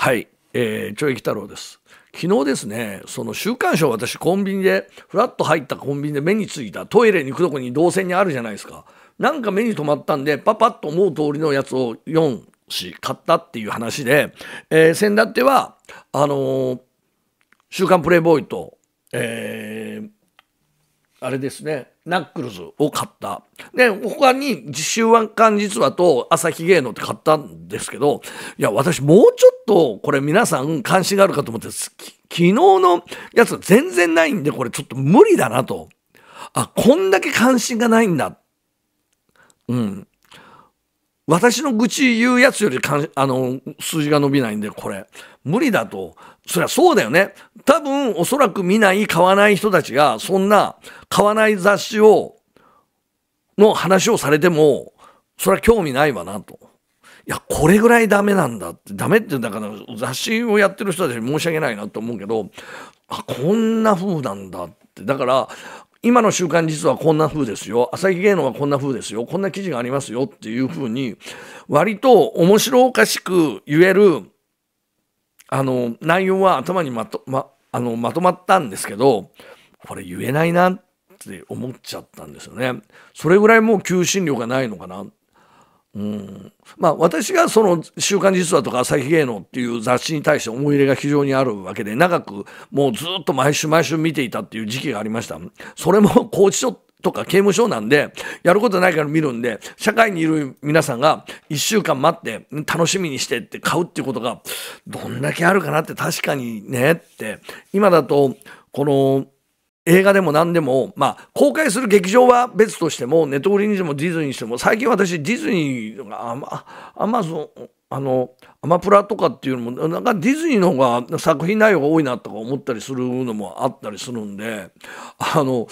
はい、えー、懲役太郎です。昨日ですね、その週刊誌を私コンビニで、ふらっと入ったコンビニで目についたトイレに行くとこに動線にあるじゃないですか。なんか目に留まったんで、パパッと思う通りのやつを4、し買ったっていう話で、えー、先だっては、あのー、週刊プレイボーイと、えーあれですねナックルズを買ったで他に「自習腕感実話」と「朝日芸能」って買ったんですけどいや私もうちょっとこれ皆さん関心があるかと思って昨日のやつ全然ないんでこれちょっと無理だなとあこんだけ関心がないんだうん私の愚痴言うやつよりかんあの数字が伸びないんでこれ無理だとそりゃそうだよね。多分、おそらく見ない、買わない人たちが、そんな、買わない雑誌を、の話をされても、そりゃ興味ないわな、と。いや、これぐらいダメなんだって、ダメって、だから雑誌をやってる人たちに申し訳ないなと思うけど、あ、こんな風なんだって。だから、今の習慣実はこんな風ですよ。朝日芸能はこんな風ですよ。こんな記事がありますよっていう風に、割と面白おかしく言えるあの内容は頭にまとまあのまとまったんですけどこれ言えないなって思っちゃったんですよね。それぐらいもう求心力がないのかな。うんまあ、私がその「週刊実話」とか「朝日芸能」っていう雑誌に対して思い入れが非常にあるわけで長くもうずっと毎週毎週見ていたっていう時期がありましたそれもとか刑務所なんで、やることないから見るんで、社会にいる皆さんが1週間待って、楽しみにしてって買うっていうことが、どんだけあるかなって確かにねって、今だと、この、映画でも何でも、まあ、公開する劇場は別としても、ネットフリにしてもディズニーにしても、最近私、ディズニーがアマ、アマゾン、あの、アマプラとかっていうのも、なんかディズニーの方が作品内容が多いなとか思ったりするのもあったりするんで、あの、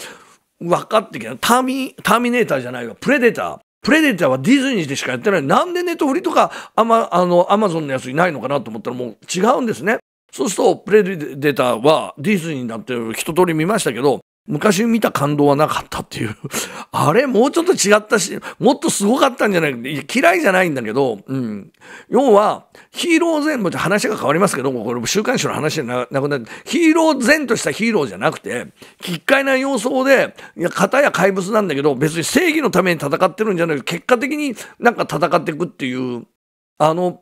分かってきた。ターミ、ターミネーターじゃないわ。プレデター。プレデターはディズニーでしかやってない。なんでネットフリとかアマ、あの、アマゾンのやついないのかなと思ったらもう違うんですね。そうすると、プレデターはディズニーになって一通り見ましたけど、昔見た感動はなかったっていう あれもうちょっと違ったし、もっとすごかったんじゃない嫌いじゃないんだけど、うん。要は、ヒーロー前、もちろん話が変わりますけど、これ週刊誌の話じゃなくなって、ヒーロー前としたヒーローじゃなくて、奇怪な様相で、いや、型や怪物なんだけど、別に正義のために戦ってるんじゃない結果的になんか戦っていくっていう、あの、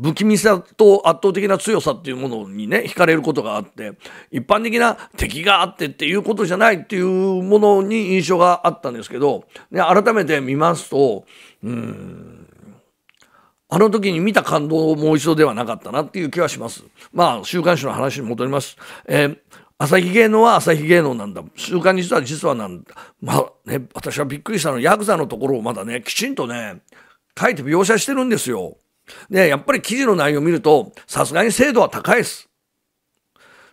不気味さと圧倒的な強さっていうものにね惹かれることがあって一般的な敵があってっていうことじゃないっていうものに印象があったんですけど、で改めて見ますとうんあの時に見た感動をもう一度ではなかったなっていう気はします。まあ週刊誌の話に戻ります。えー朝日芸能は朝日芸能なんだ。週刊実は実はなんだ。まあね、私はびっくりしたの。ヤクザのところをまだね、きちんとね、書いて描写してるんですよ。で、やっぱり記事の内容を見ると、さすがに精度は高いです。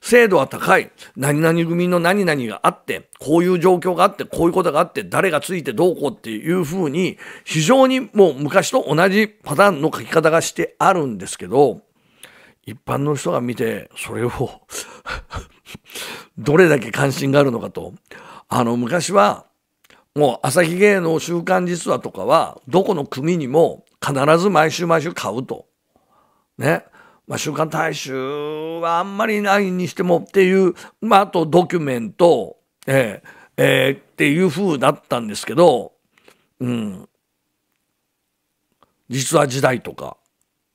精度は高い。何々組の何々があって、こういう状況があって、こういうことがあって、誰がついてどうこうっていうふうに、非常にもう昔と同じパターンの書き方がしてあるんですけど、一般の人が見て、それをどれだけ関心があるのかと。あの、昔は、もう朝日芸能週刊実話とかは、どこの組にも、必ず毎週毎週買うと。ね。まあ、週刊大衆はあんまりないにしてもっていう、まあ、あとドキュメント、えーえー、っていう風だったんですけど、うん。実は時代とか、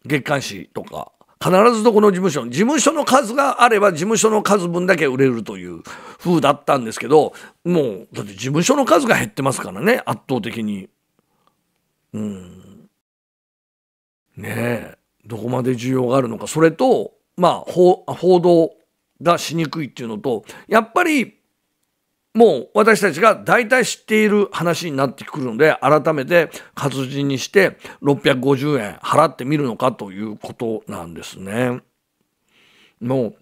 月刊誌とか、必ずどこの事務所、事務所の数があれば事務所の数分だけ売れるという風だったんですけど、もう、だって事務所の数が減ってますからね、圧倒的に。うん。ねえどこまで需要があるのかそれとまあ報道がしにくいっていうのとやっぱりもう私たちが大体知っている話になってくるので改めて活字にして650円払ってみるのかということなんですね。もう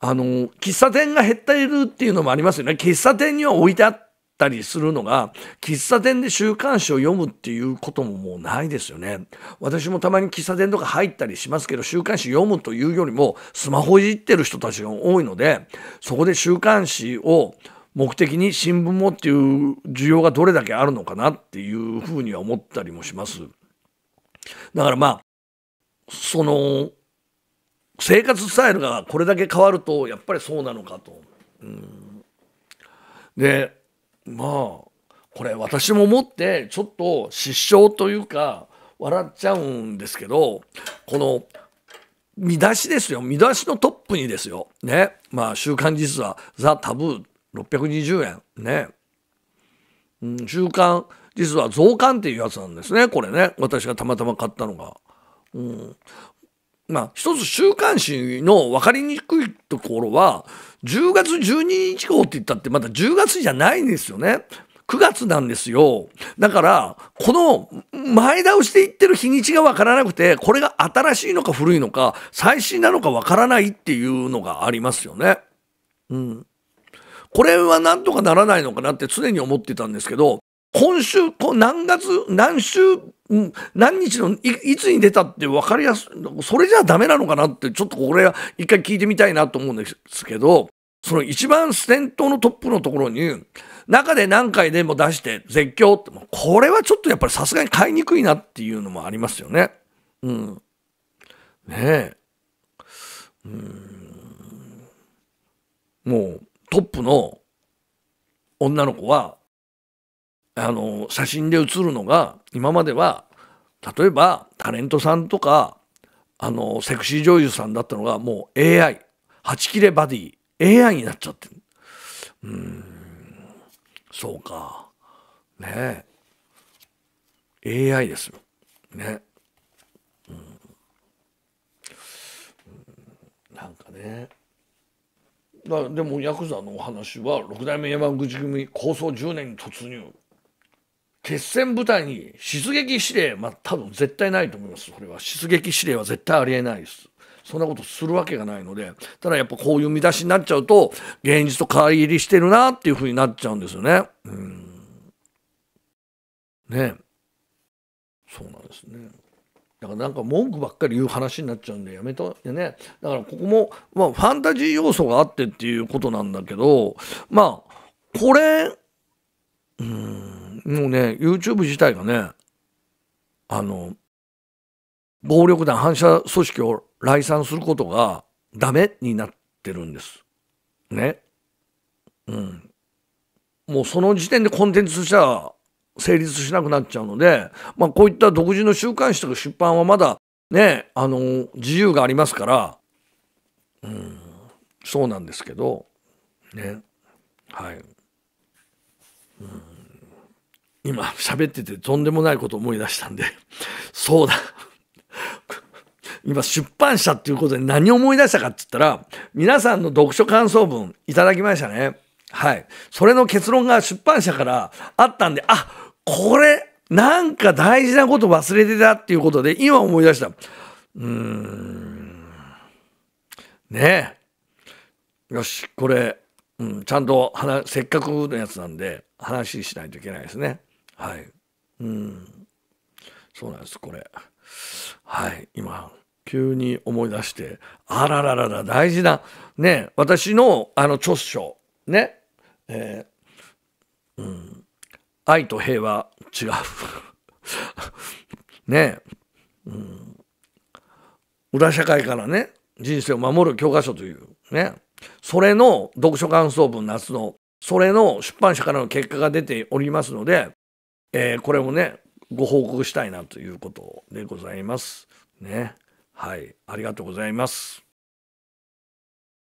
あの喫茶店が減っているっていうのもありますよね。喫茶店には置いてあったりするのが喫茶店で週刊誌を読むっていうことももうないですよね私もたまに喫茶店とか入ったりしますけど週刊誌読むというよりもスマホいじってる人たちが多いのでそこで週刊誌を目的に新聞もっていう需要がどれだけあるのかなっていうふうには思ったりもします。だからまあその生活スタイルがこれだけ変わるとやっぱりそうなのかと。うん、でまあこれ私も思ってちょっと失笑というか笑っちゃうんですけどこの見出しですよ見出しのトップにですよねまあ「週刊実はザ・タブー620円」ね、うん「週刊実は増刊」っていうやつなんですねこれね私がたまたま買ったのが。うん、まあ、一つ週刊誌の分かりにくいところは、10月12日号って言ったってまだ10月じゃないんですよね。9月なんですよ。だから、この前倒していってる日にちがわからなくて、これが新しいのか古いのか、最新なのかわからないっていうのがありますよね。うん。これはなんとかならないのかなって常に思ってたんですけど、今週、何月、何週、何日のいつに出たって分かりやすい、それじゃダメなのかなって、ちょっとこれは一回聞いてみたいなと思うんですけど、その一番先頭のトップのところに、中で何回でも出して絶叫って、これはちょっとやっぱりさすがに買いにくいなっていうのもありますよね。うん。ねえ。うん。もう、トップの女の子は、あの写真で写るのが今までは例えばタレントさんとかあのセクシー女優さんだったのがもう AI8 切れバディ AI になっちゃってるうんそうかねえ AI ですよねうんなんかねだでもヤクザのお話は六代目山口組構想10年に突入決戦部隊に出撃指令、まあ多分絶対ないと思います。これは出撃指令は絶対ありえないです。そんなことするわけがないので、ただやっぱこういう見出しになっちゃうと、現実と乖離してるなっていうふうになっちゃうんですよね。うん。ねそうなんですね。だからなんか文句ばっかり言う話になっちゃうんでやめとでね。だからここも、まあファンタジー要素があってっていうことなんだけど、まあ、これ、うん。もうね YouTube 自体がねあの暴力団反社組織を来賛することがダメになってるんです。ね。うん。もうその時点でコンテンツとしては成立しなくなっちゃうので、まあこういった独自の週刊誌とか出版はまだね、あの、自由がありますから、うん、そうなんですけど、ね。はい。うん今喋っててとんでもないこと思い出したんで、そうだ。今出版社っていうことで何を思い出したかっつったら、皆さんの読書感想文いただきましたね。はい。それの結論が出版社からあったんで、あ、これ、なんか大事なこと忘れてたっていうことで、今思い出した。うーん。ねえ。よし、これ、うん、ちゃんと話、せっかくのやつなんで、話しないといけないですね。はい。うん。そうなんです、これ。はい、今。急に思い出して、あらららら、大事な、ね、私の、あの、著書、ね、えー、うん、愛と平和、違う。ね、うん、裏社会からね、人生を守る教科書という、ね、それの読書感想文夏の、それの出版社からの結果が出ておりますので、えー、これもねご報告したいなということでございます。ね。はい。ありがとうございます。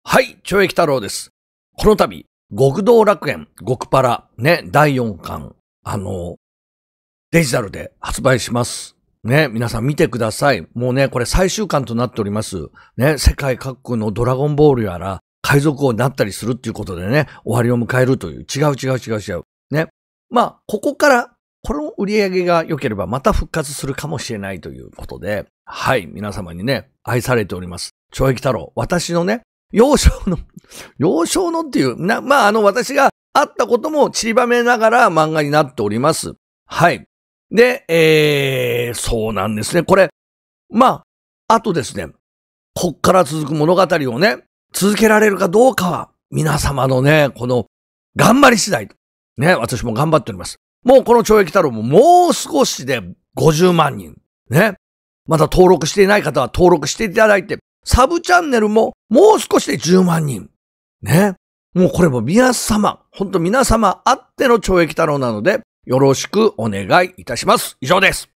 はい。懲役太郎です。この度、極道楽園、極パラ、ね、第4巻、あの、デジタルで発売します。ね、皆さん見てください。もうね、これ最終巻となっております。ね、世界各国のドラゴンボールやら、海賊王になったりするっていうことでね、終わりを迎えるという、違う違う違う違う。ね。まあ、ここからこの売り上げが良ければまた復活するかもしれないということで、はい、皆様にね、愛されております。懲役太郎、私のね、幼少の 幼少のっていう、な、まあ、あの、私があったことも散りばめながら漫画になっております。はい。で、えー、そうなんですね。これ、まあ、あとですね、こっから続く物語をね、続けられるかどうかは、皆様のね、この、頑張り次第と。ね、私も頑張っております。もうこの懲役太郎ももう少しで50万人。ね。まだ登録していない方は登録していただいて、サブチャンネルももう少しで10万人。ね。もうこれも皆様、ほんと皆様あっての懲役太郎なので、よろしくお願いいたします。以上です。